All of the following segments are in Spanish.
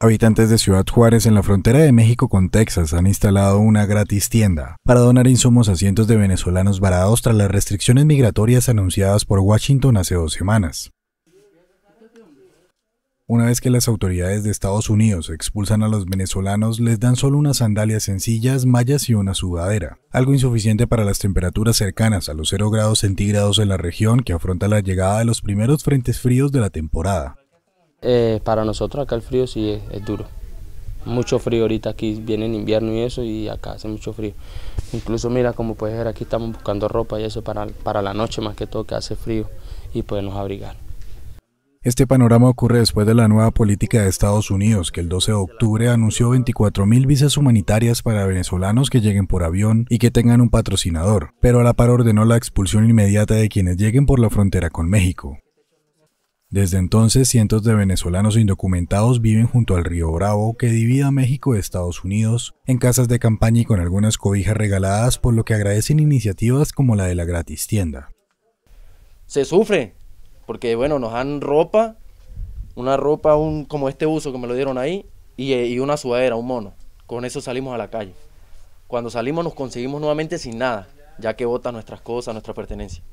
Habitantes de Ciudad Juárez en la frontera de México con Texas han instalado una gratis tienda para donar insumos a cientos de venezolanos varados tras las restricciones migratorias anunciadas por Washington hace dos semanas. Una vez que las autoridades de Estados Unidos expulsan a los venezolanos, les dan solo unas sandalias sencillas, mallas y una sudadera, algo insuficiente para las temperaturas cercanas a los 0 grados centígrados en la región que afronta la llegada de los primeros frentes fríos de la temporada. Eh, para nosotros acá el frío sí es, duro. Mucho frío ahorita aquí viene el invierno y eso y acá hace mucho frío. Incluso mira como puedes ver aquí estamos buscando ropa y eso para, para la noche más que todo que hace frío y podemos pues abrigar. Este panorama ocurre después de la nueva política de Estados Unidos, que el 12 de octubre anunció 24.000 visas humanitarias para venezolanos que lleguen por avión y que tengan un patrocinador, pero a la par ordenó la expulsión inmediata de quienes lleguen por la frontera con México. Desde entonces, cientos de venezolanos indocumentados viven junto al río Bravo que divide a México y Estados Unidos, en casas de campaña y con algunas cobijas regaladas, por lo que agradecen iniciativas como la de la gratis tienda. Se sufre, porque bueno, nos dan ropa, una ropa un, como este uso que me lo dieron ahí, y, eh, y una sudadera, un mono. Con eso salimos a la calle. Cuando salimos nos conseguimos nuevamente sin nada, ya que botan nuestras cosas, nuestra pertenencia.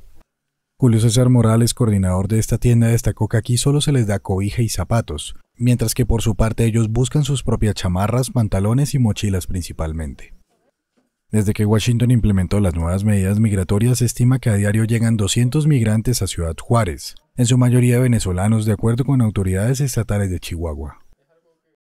Julio César Morales, coordinador de esta tienda, destacó que aquí solo se les da cobija y zapatos, mientras que por su parte ellos buscan sus propias chamarras, pantalones y mochilas principalmente. Desde que Washington implementó las nuevas medidas migratorias, se estima que a diario llegan 200 migrantes a Ciudad Juárez, en su mayoría venezolanos, de acuerdo con autoridades estatales de Chihuahua.